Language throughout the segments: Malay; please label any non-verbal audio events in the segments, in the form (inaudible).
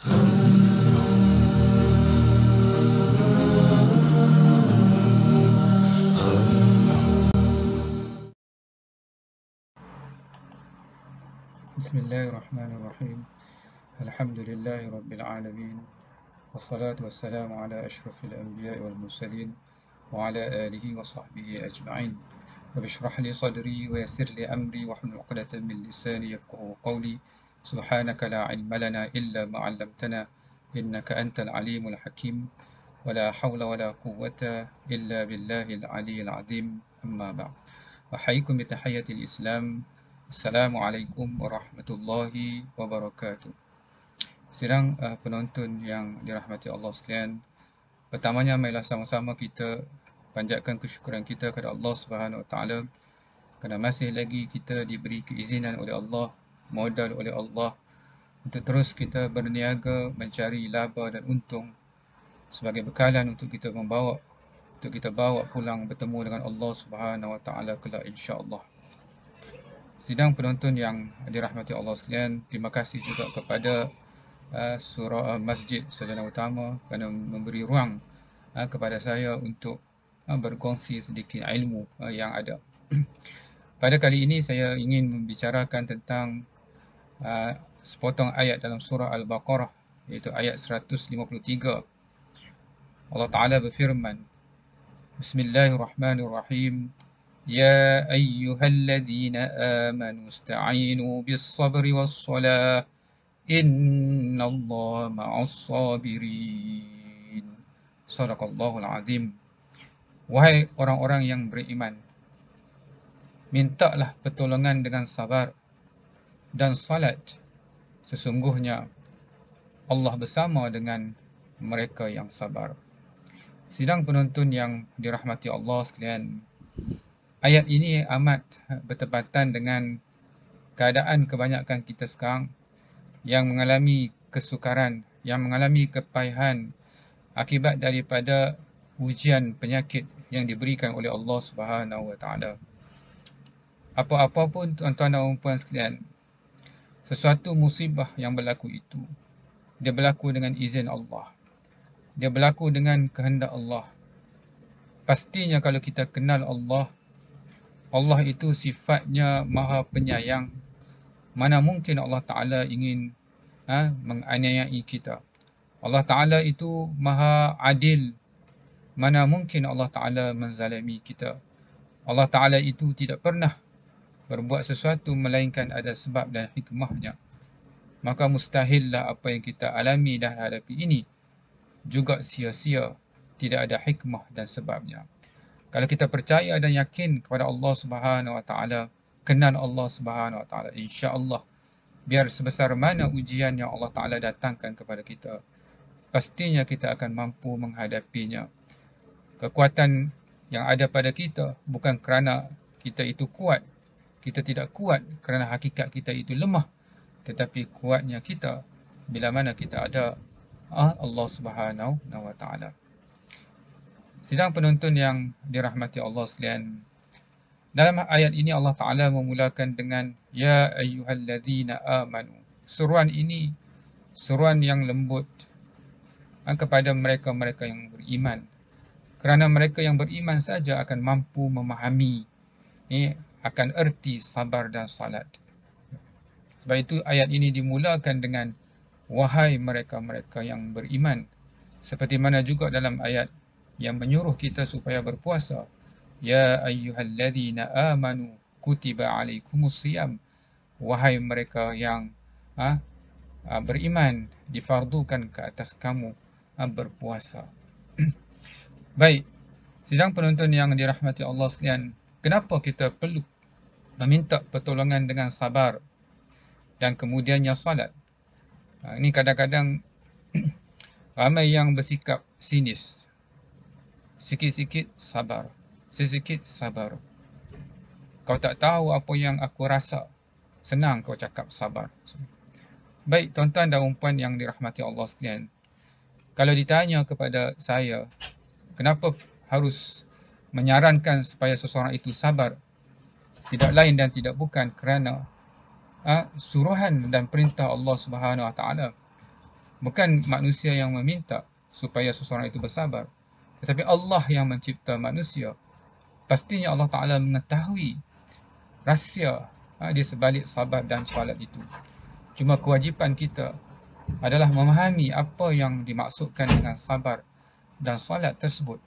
بسم الله الرحمن الرحيم الحمد لله رب العالمين والصلاة والسلام على أشرف الأنبياء والمرسلين وعلى آله وصحبه أجمعين وبشرح لي صدري ويسر لي أمري واحلل عقدة من لساني يفقه قولي سبحانك لا علم لنا إلا ما علمتنا إنك أنت العليم الحكيم ولا حول ولا قوة إلا بالله العلي العظيم أما بعد أحييكم بتحية الإسلام السلام عليكم ورحمة الله وبركاته Sedang uh, penonton yang dirahmati Allah sekalian Pertamanya mailah sama-sama kita panjatkan kesyukuran kita kepada Allah Subhanahu Wa Taala kerana masih lagi kita diberi keizinan oleh Allah modal oleh Allah untuk terus kita berniaga mencari laba dan untung sebagai bekalan untuk kita membawa untuk kita bawa pulang bertemu dengan Allah Subhanahu Wa Taala kelak insya-Allah. Sidang penonton yang dirahmati Allah sekalian, terima kasih juga kepada uh, eh, surah eh, uh, masjid saudara Utama kerana memberi ruang uh, kepada saya untuk uh, berkongsi sedikit ilmu uh, yang ada. (clears throat) Pada kali ini saya ingin membicarakan tentang Ah, sepotong ayat dalam surah Al-Baqarah iaitu ayat 153. Allah Ta'ala berfirman, Bismillahirrahmanirrahim. Ya ayyuhalladzina amanu ista'inu bis-sabri was-salah. Innallaha ma'as-sabirin. Shadaqallahu al-'adzim. Wahai orang-orang yang beriman, mintalah pertolongan dengan sabar dan salat sesungguhnya Allah bersama dengan mereka yang sabar. Sidang penonton yang dirahmati Allah sekalian. Ayat ini amat bertepatan dengan keadaan kebanyakan kita sekarang yang mengalami kesukaran, yang mengalami kepayahan akibat daripada ujian penyakit yang diberikan oleh Allah Subhanahu Wa Taala. apa apapun pun tuan-tuan dan puan-puan sekalian, sesuatu musibah yang berlaku itu dia berlaku dengan izin Allah dia berlaku dengan kehendak Allah pastinya kalau kita kenal Allah Allah itu sifatnya maha penyayang mana mungkin Allah Taala ingin ha, menganiayai kita Allah Taala itu maha adil mana mungkin Allah Taala menzalimi kita Allah Taala itu tidak pernah berbuat sesuatu melainkan ada sebab dan hikmahnya. Maka mustahillah apa yang kita alami dan hadapi ini juga sia-sia tidak ada hikmah dan sebabnya. Kalau kita percaya dan yakin kepada Allah Subhanahu Wa Taala, kenal Allah Subhanahu Wa Taala, insya Allah biar sebesar mana ujian yang Allah Taala datangkan kepada kita, pastinya kita akan mampu menghadapinya. Kekuatan yang ada pada kita bukan kerana kita itu kuat kita tidak kuat kerana hakikat kita itu lemah tetapi kuatnya kita bila mana kita ada ah, Allah Subhanahu wa taala. Sidang penonton yang dirahmati Allah sekalian. Dalam ayat ini Allah Taala memulakan dengan ya ayyuhallazina amanu. Seruan ini seruan yang lembut ah, kepada mereka-mereka yang beriman. Kerana mereka yang beriman saja akan mampu memahami eh, akan erti sabar dan salat. Sebab itu ayat ini dimulakan dengan wahai mereka-mereka yang beriman. Seperti mana juga dalam ayat yang menyuruh kita supaya berpuasa. Ya ayyuhalladzina amanu kutiba alaikumus siyam. Wahai mereka yang ha, ha beriman difardukan ke atas kamu ha, berpuasa. (clears throat) Baik, sidang penonton yang dirahmati Allah sekalian, kenapa kita perlu meminta pertolongan dengan sabar dan kemudiannya salat. Ha, ini kadang-kadang (clears throat) ramai yang bersikap sinis. Sikit-sikit sabar. Sikit-sikit sabar. Kau tak tahu apa yang aku rasa. Senang kau cakap sabar. Baik tuan-tuan dan umpuan yang dirahmati Allah sekalian. Kalau ditanya kepada saya, kenapa harus menyarankan supaya seseorang itu sabar tidak lain dan tidak bukan kerana uh, suruhan dan perintah Allah Subhanahu Wa Taala bukan manusia yang meminta supaya seseorang itu bersabar tetapi Allah yang mencipta manusia pastinya Allah Taala mengetahui rahsia uh, di sebalik sabar dan salat itu cuma kewajipan kita adalah memahami apa yang dimaksudkan dengan sabar dan salat tersebut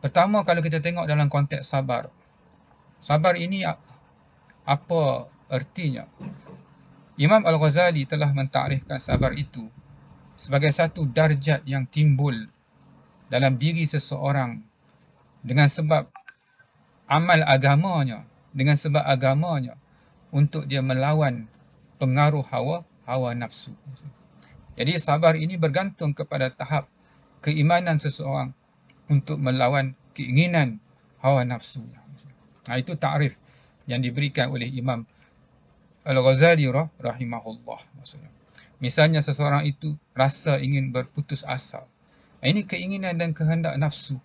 pertama kalau kita tengok dalam konteks sabar Sabar ini apa ertinya? Imam Al-Ghazali telah mentakrifkan sabar itu sebagai satu darjat yang timbul dalam diri seseorang dengan sebab amal agamanya, dengan sebab agamanya untuk dia melawan pengaruh hawa, hawa nafsu. Jadi sabar ini bergantung kepada tahap keimanan seseorang untuk melawan keinginan hawa nafsunya. Nah, ha, itu takrif yang diberikan oleh Imam Al-Ghazali rahimahullah maksudnya. Misalnya seseorang itu rasa ingin berputus asa. Ha, ini keinginan dan kehendak nafsu.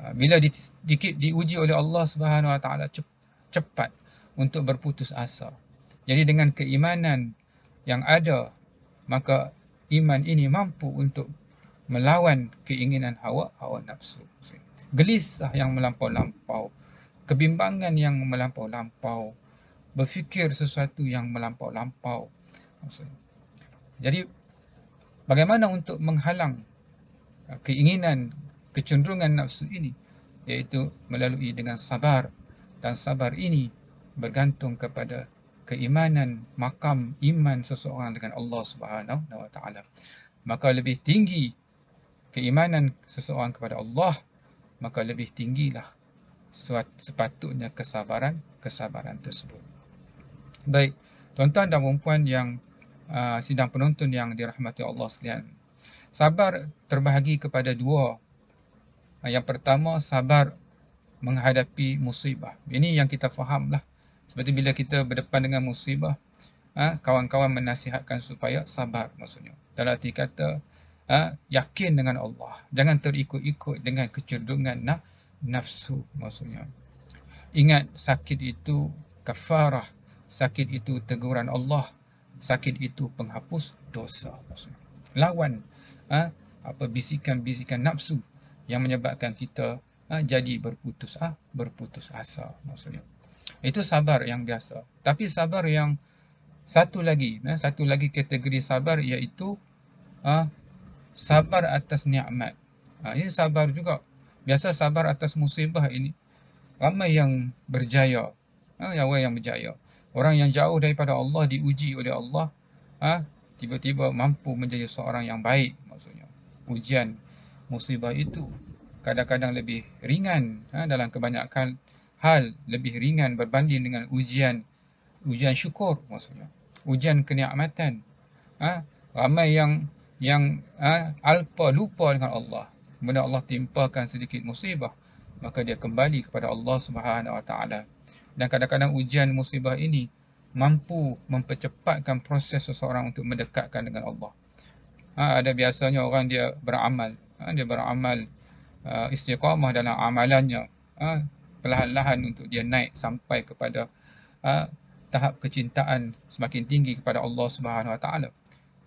Ha, bila dikit di, diuji oleh Allah Subhanahu Wa Taala cepat untuk berputus asa. Jadi dengan keimanan yang ada maka iman ini mampu untuk melawan keinginan hawa hawa nafsu. Gelisah yang melampau-lampau kebimbangan yang melampau-lampau, berfikir sesuatu yang melampau-lampau. Jadi bagaimana untuk menghalang uh, keinginan, kecenderungan nafsu ini iaitu melalui dengan sabar dan sabar ini bergantung kepada keimanan makam iman seseorang dengan Allah Subhanahu wa taala. Maka lebih tinggi keimanan seseorang kepada Allah, maka lebih tinggilah sepatutnya kesabaran kesabaran tersebut. Baik, tuan-tuan dan puan-puan yang uh, sidang penonton yang dirahmati Allah sekalian. Sabar terbahagi kepada dua. Uh, yang pertama, sabar menghadapi musibah. Ini yang kita fahamlah. Seperti bila kita berdepan dengan musibah, uh, kawan-kawan menasihatkan supaya sabar maksudnya. Dalam arti kata, uh, yakin dengan Allah. Jangan terikut-ikut dengan kecerdungan nak nafsu maksudnya. Ingat sakit itu kafarah, sakit itu teguran Allah, sakit itu penghapus dosa maksudnya. Lawan ha, apa bisikan-bisikan nafsu yang menyebabkan kita ha, jadi berputus ah ha, berputus asa maksudnya. Itu sabar yang biasa. Tapi sabar yang satu lagi, ha, satu lagi kategori sabar iaitu ha, sabar atas nikmat. Ha, ini sabar juga biasa sabar atas musibah ini. Ramai yang berjaya. Ha, yang orang yang berjaya. Orang yang jauh daripada Allah diuji oleh Allah. Ha, tiba-tiba mampu menjadi seorang yang baik maksudnya. Ujian musibah itu kadang-kadang lebih ringan ha, dalam kebanyakan hal lebih ringan berbanding dengan ujian ujian syukur maksudnya ujian kenikmatan ha, ramai yang yang ha, alpa lupa dengan Allah kemudian Allah timpakan sedikit musibah maka dia kembali kepada Allah Subhanahu Wa Taala dan kadang-kadang ujian musibah ini mampu mempercepatkan proses seseorang untuk mendekatkan dengan Allah ha, ada biasanya orang dia beramal ha, dia beramal uh, istiqamah dalam amalannya ha, perlahan-lahan untuk dia naik sampai kepada ha, tahap kecintaan semakin tinggi kepada Allah Subhanahu Wa Taala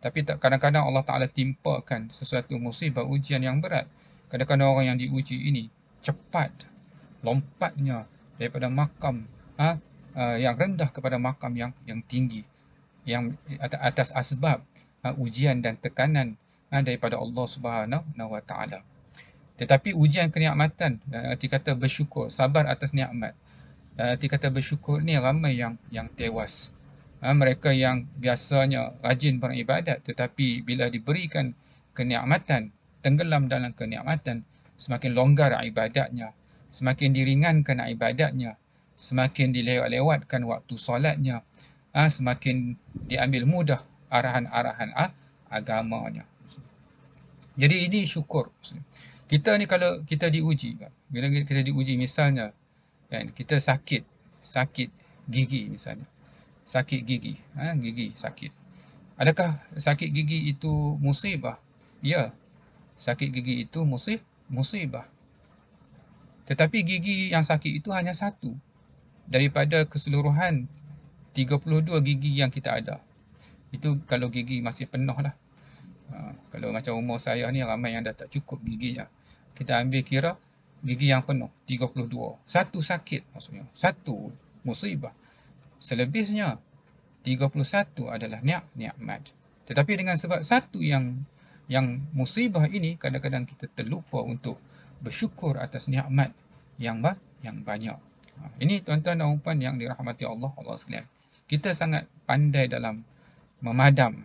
tapi kadang-kadang Allah Taala timpakan sesuatu musibah ujian yang berat kadang-kadang orang yang diuji ini cepat lompatnya daripada makam ha, uh, yang rendah kepada makam yang yang tinggi yang atas asbab uh, ujian dan tekanan uh, daripada Allah Subhanahu wa tetapi ujian kenikmatan dan erti kata bersyukur sabar atas nikmat dan erti kata bersyukur ni ramai yang yang tewas ha, mereka yang biasanya rajin beribadat tetapi bila diberikan kenikmatan tenggelam dalam kenikmatan, semakin longgar ibadatnya, semakin diringankan ibadatnya, semakin dilewat-lewatkan waktu solatnya, ah ha, semakin diambil mudah arahan-arahan ah ha, agamanya. Jadi ini syukur. Kita ni kalau kita diuji, bila kita diuji misalnya kan kita sakit, sakit gigi misalnya. Sakit gigi, ha, gigi sakit. Adakah sakit gigi itu musibah? Ya, sakit gigi itu musib, musibah. Tetapi gigi yang sakit itu hanya satu daripada keseluruhan 32 gigi yang kita ada. Itu kalau gigi masih penuh lah. Ha, kalau macam umur saya ni ramai yang dah tak cukup giginya. Kita ambil kira gigi yang penuh 32. Satu sakit maksudnya. Satu musibah. Selebihnya 31 adalah niat-niat mad. Tetapi dengan sebab satu yang yang musibah ini kadang-kadang kita terlupa untuk bersyukur atas nikmat yang bah, yang banyak. Ha, ini tuan-tuan dan puan yang dirahmati Allah Allah sekalian. Kita sangat pandai dalam memadam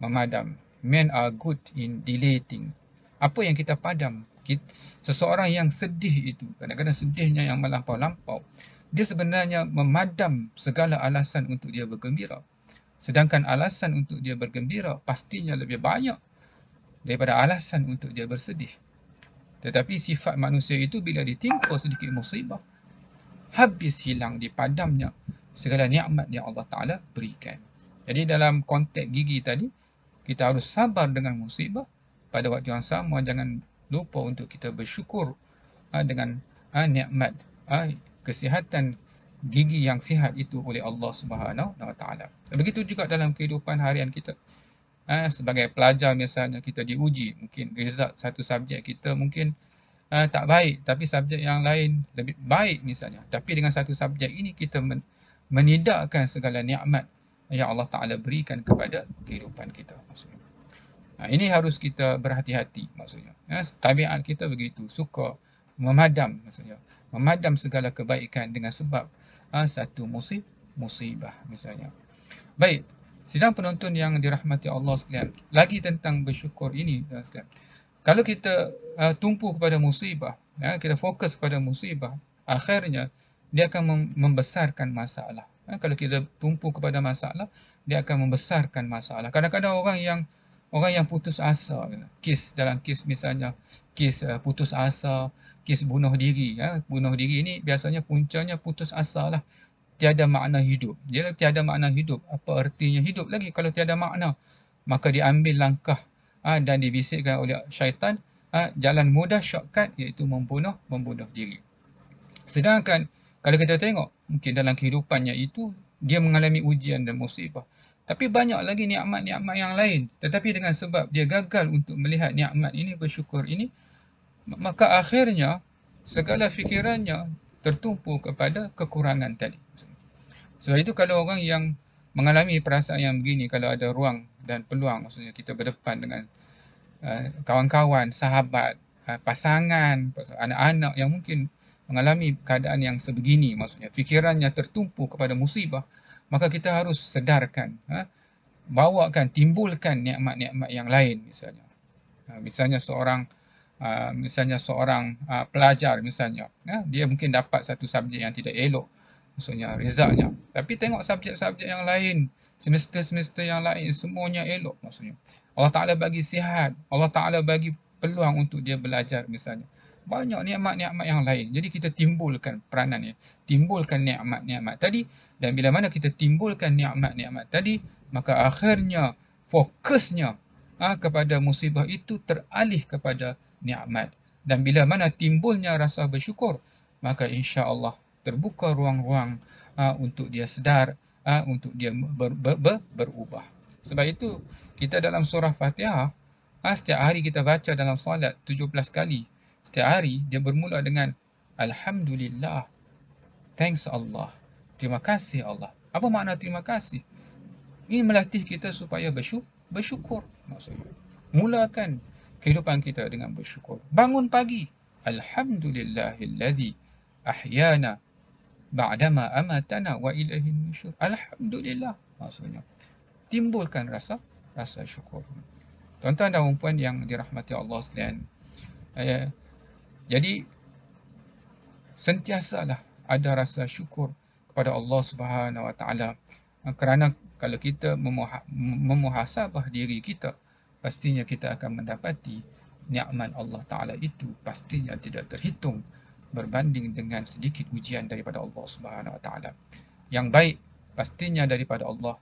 memadam men are good in deleting. Apa yang kita padam? Kita, seseorang yang sedih itu, kadang-kadang sedihnya yang melampau-lampau, dia sebenarnya memadam segala alasan untuk dia bergembira. Sedangkan alasan untuk dia bergembira pastinya lebih banyak daripada alasan untuk dia bersedih. Tetapi sifat manusia itu bila ditimpa sedikit musibah, habis hilang dipadamnya segala nikmat yang Allah Ta'ala berikan. Jadi dalam konteks gigi tadi, kita harus sabar dengan musibah. Pada waktu yang sama, jangan lupa untuk kita bersyukur ha, dengan ha, nikmat ha, kesihatan gigi yang sihat itu oleh Allah Subhanahu Wa Begitu juga dalam kehidupan harian kita. Eh, sebagai pelajar misalnya kita diuji, mungkin result satu subjek kita mungkin eh, tak baik, tapi subjek yang lain lebih baik misalnya. Tapi dengan satu subjek ini kita men- menidakkan segala nikmat yang Allah Taala berikan kepada kehidupan kita maksudnya. Ha, ini harus kita berhati-hati maksudnya. Ya, tabiat kita begitu suka memadam maksudnya, memadam segala kebaikan dengan sebab ha, satu musib musibah misalnya. Baik, Sidang penonton yang dirahmati Allah sekalian, lagi tentang bersyukur ini sekalian. Kalau kita uh, tumpu kepada musibah, ya, kita fokus kepada musibah, akhirnya dia akan mem- membesarkan masalah. Ya, kalau kita tumpu kepada masalah, dia akan membesarkan masalah. Kadang-kadang orang yang orang yang putus asa, ya, kes dalam kes misalnya kes uh, putus asa, kes bunuh diri, ya. bunuh diri ini biasanya puncanya putus asa lah tiada makna hidup. Jika tiada makna hidup, apa artinya hidup lagi kalau tiada makna? Maka diambil langkah ha, dan dibisikkan oleh syaitan ha, jalan mudah shortcut iaitu membunuh membunuh diri. Sedangkan kalau kita tengok mungkin dalam kehidupannya itu dia mengalami ujian dan musibah. Tapi banyak lagi nikmat-nikmat yang lain. Tetapi dengan sebab dia gagal untuk melihat nikmat ini, bersyukur ini, maka akhirnya segala fikirannya tertumpu kepada kekurangan tadi. Sebab itu kalau orang yang mengalami perasaan yang begini, kalau ada ruang dan peluang, maksudnya kita berdepan dengan uh, kawan-kawan, sahabat, uh, pasangan, anak-anak yang mungkin mengalami keadaan yang sebegini, maksudnya fikirannya tertumpu kepada musibah, maka kita harus sedarkan, uh, bawakan, timbulkan nikmat-nikmat yang lain misalnya. Uh, misalnya seorang Uh, misalnya seorang uh, pelajar misalnya ya, dia mungkin dapat satu subjek yang tidak elok maksudnya resultnya. Tapi tengok subjek-subjek yang lain, semester-semester yang lain, semuanya elok maksudnya. Allah Ta'ala bagi sihat, Allah Ta'ala bagi peluang untuk dia belajar misalnya. Banyak nikmat-nikmat yang lain. Jadi kita timbulkan peranan ya. Timbulkan nikmat-nikmat tadi. Dan bila mana kita timbulkan nikmat-nikmat tadi, maka akhirnya fokusnya ha, kepada musibah itu teralih kepada nikmat. Dan bila mana timbulnya rasa bersyukur, maka insya Allah terbuka ruang-ruang uh, untuk dia sedar, uh, untuk dia ber, ber, ber, berubah. Sebab itu, kita dalam surah Fatihah, ah, uh, setiap hari kita baca dalam solat 17 kali. Setiap hari, dia bermula dengan Alhamdulillah. Thanks Allah. Terima kasih Allah. Apa makna terima kasih? Ini melatih kita supaya bersyukur. bersyukur maksudnya. Mulakan kehidupan kita dengan bersyukur. Bangun pagi. Alhamdulillahillazi ahyana ba'dama amatana wa ilaihin nusyur. Alhamdulillah maksudnya. Timbulkan rasa rasa syukur. Tuan-tuan dan puan yang dirahmati Allah sekalian. Eh, jadi sentiasalah ada rasa syukur kepada Allah Subhanahu Wa Taala kerana kalau kita memuhasabah diri kita pastinya kita akan mendapati nikmat Allah Taala itu pastinya tidak terhitung berbanding dengan sedikit ujian daripada Allah Subhanahu Wa Taala. Yang baik pastinya daripada Allah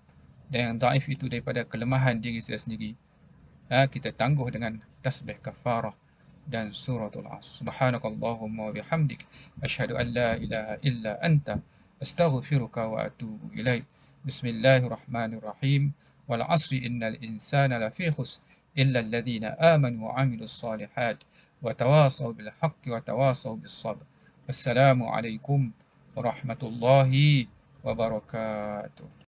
dan yang daif itu daripada kelemahan diri saya sendiri. Ha, kita tangguh dengan tasbih kafarah dan suratul as. Subhanakallahumma wa bihamdik. Ashhadu an la ilaha illa anta. Astaghfiruka wa atubu ilaih. Bismillahirrahmanirrahim. Wal asri innal insana lafi khus illa alladhina amanu wa amilu salihat. وتواصوا بالحق وتواصوا بالصبر والسلام عليكم ورحمة الله وبركاته